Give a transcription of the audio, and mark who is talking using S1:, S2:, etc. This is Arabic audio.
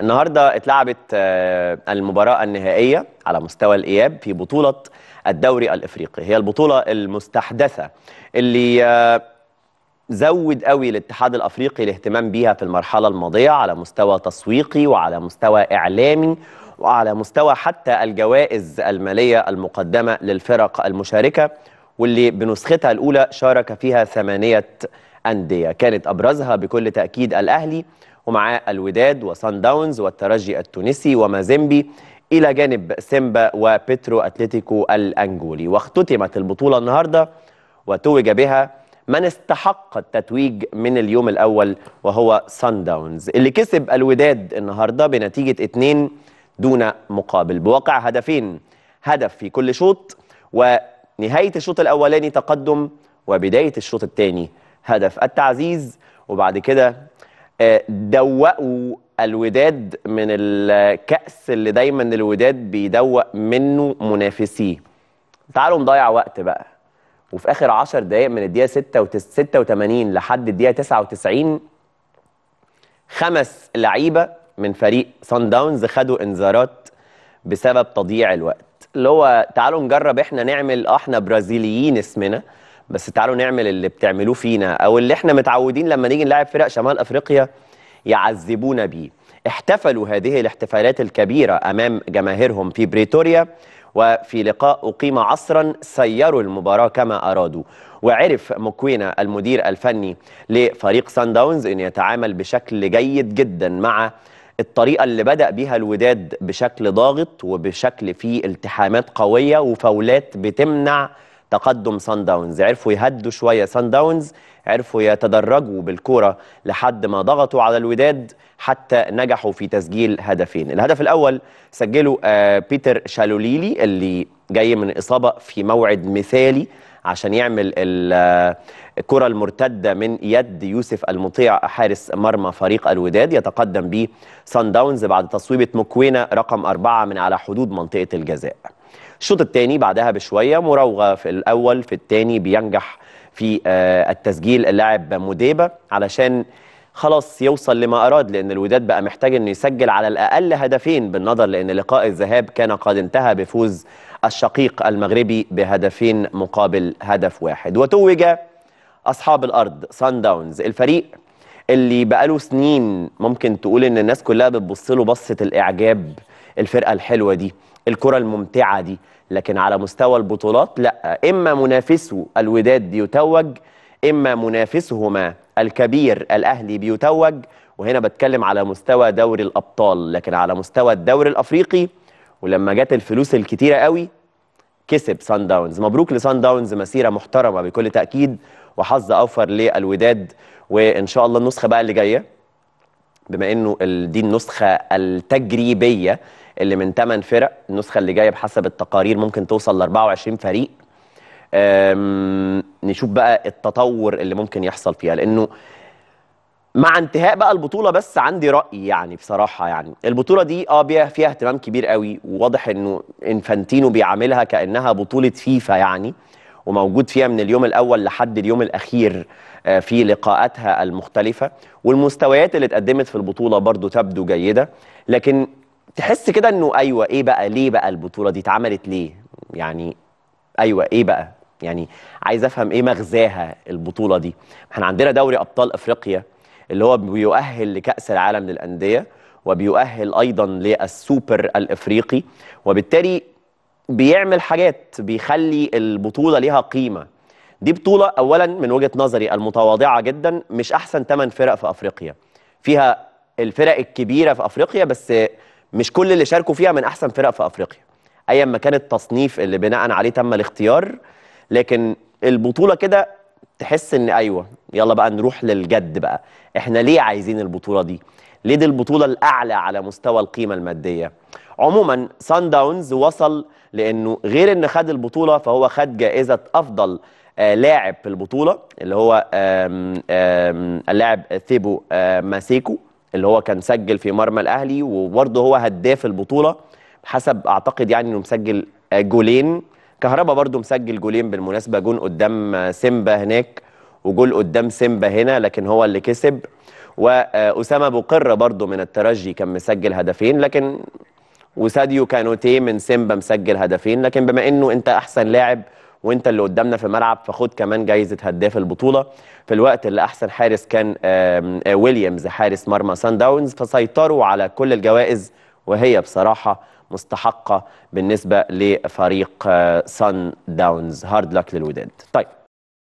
S1: النهارده اتلعبت آه، المباراه النهائيه على مستوى الاياب في بطوله الدوري الافريقي هي البطوله المستحدثه اللي آه، زود قوي الاتحاد الافريقي الاهتمام بيها في المرحله الماضيه على مستوى تسويقي وعلى مستوى اعلامي وعلى مستوى حتى الجوائز الماليه المقدمه للفرق المشاركه واللي بنسختها الاولى شارك فيها ثمانيه انديه كانت ابرزها بكل تاكيد الاهلي ومعاه الوداد وصن داونز والترجي التونسي ومازيمبي إلى جانب سيمبا وبيترو أتلتيكو الأنجولي واختتمت البطولة النهاردة وتوج بها من استحق التتويج من اليوم الأول وهو سان داونز اللي كسب الوداد النهاردة بنتيجة 2 دون مقابل بواقع هدفين هدف في كل شوط ونهاية الشوط الأولاني تقدم وبداية الشوط الثاني هدف التعزيز وبعد كده آه، دوقوا الوداد من الكأس اللي دايما الوداد بيدوق منه منافسيه تعالوا نضيع وقت بقى وفي اخر 10 دقائق من الدقيقه 86 لحد الدقيقه 99 خمس لعيبه من فريق سان داونز خدوا انذارات بسبب تضييع الوقت اللي هو تعالوا نجرب احنا نعمل آه، احنا برازيليين اسمنا بس تعالوا نعمل اللي بتعملوه فينا او اللي احنا متعودين لما نيجي نلاعب فرق شمال افريقيا يعذبونا بيه احتفلوا هذه الاحتفالات الكبيره امام جماهيرهم في بريتوريا وفي لقاء أقيم عصرا سيروا المباراة كما أرادوا وعرف مكوينا المدير الفني لفريق سان داونز أن يتعامل بشكل جيد جدا مع الطريقة اللي بدأ بها الوداد بشكل ضاغط وبشكل فيه التحامات قوية وفاولات بتمنع تقدم سان داونز عرفوا يهدوا شويه سان داونز عرفوا يتدرجوا بالكوره لحد ما ضغطوا على الوداد حتى نجحوا في تسجيل هدفين الهدف الاول سجله آه، بيتر شالوليلي اللي جاي من اصابه في موعد مثالي عشان يعمل آه، الكرة المرتدة من يد يوسف المطيع حارس مرمى فريق الوداد يتقدم به سان داونز بعد تصويبة مكوينة رقم أربعة من على حدود منطقة الجزاء الشوط الثاني بعدها بشويه مراوغه في الاول في الثاني بينجح في آه، التسجيل اللاعب موديبا علشان خلاص يوصل لما اراد لان الوداد بقى محتاج انه يسجل على الاقل هدفين بالنظر لان لقاء الذهاب كان قد انتهى بفوز الشقيق المغربي بهدفين مقابل هدف واحد وتوج اصحاب الارض سان داونز الفريق اللي بقاله سنين ممكن تقول ان الناس كلها بتبص له بصه الاعجاب الفرقه الحلوه دي الكره الممتعه دي لكن على مستوى البطولات لا اما منافسه الوداد بيتوج اما منافسهما الكبير الاهلي بيتوج وهنا بتكلم على مستوى دوري الابطال لكن على مستوى الدوري الافريقي ولما جت الفلوس الكتيره قوي كسب سان داونز مبروك لسان داونز مسيره محترمه بكل تاكيد وحظ اوفر للوداد وان شاء الله النسخه بقى اللي جايه بما انه دي النسخه التجريبيه اللي من 8 فرق النسخه اللي جايه بحسب التقارير ممكن توصل ل 24 فريق نشوف بقى التطور اللي ممكن يحصل فيها لانه مع انتهاء بقى البطوله بس عندي راي يعني بصراحه يعني البطوله دي اه فيها اهتمام كبير قوي وواضح انه انفانتينو بيعاملها كانها بطوله فيفا يعني وموجود فيها من اليوم الاول لحد اليوم الاخير آه، في لقاءاتها المختلفه والمستويات اللي اتقدمت في البطوله برضو تبدو جيده لكن تحس كده انه ايوه ايه بقى ليه بقى البطوله دي اتعملت ليه يعني ايوه ايه بقى يعني عايز افهم ايه مغزاها البطوله دي احنا عندنا دوري ابطال افريقيا اللي هو بيؤهل لكاس العالم للانديه وبيؤهل ايضا للسوبر الافريقي وبالتالي بيعمل حاجات بيخلي البطوله ليها قيمه دي بطوله اولا من وجهه نظري المتواضعه جدا مش احسن 8 فرق في افريقيا فيها الفرق الكبيره في افريقيا بس مش كل اللي شاركوا فيها من احسن فرق في افريقيا ايا ما كان التصنيف اللي بناء عليه تم الاختيار لكن البطوله كده تحس ان ايوه يلا بقى نروح للجد بقى احنا ليه عايزين البطوله دي ليه دي البطوله الاعلى على مستوى القيمه الماديه عموما سان داونز وصل لانه غير ان خد البطوله فهو خد جائزه افضل آه لاعب في البطوله اللي هو آم آم اللاعب ثيبو ماسيكو آه، اللي هو كان سجل في مرمى الاهلي وبرضه هو هداف البطوله حسب اعتقد يعني انه مسجل جولين كهربا برضه مسجل جولين بالمناسبه جون قدام سيمبا هناك وجول قدام سيمبا هنا لكن هو اللي كسب واسامه بقر برضه من الترجي كان مسجل هدفين لكن وساديو كانوتي من سيمبا مسجل هدفين لكن بما انه انت احسن لاعب وانت اللي قدامنا في الملعب فخد كمان جايزه هداف البطوله في الوقت اللي احسن حارس كان آه، ويليامز حارس مرمى سان داونز فسيطروا على كل الجوائز وهي بصراحه مستحقه بالنسبه لفريق آه، سان داونز هارد لك للوداد طيب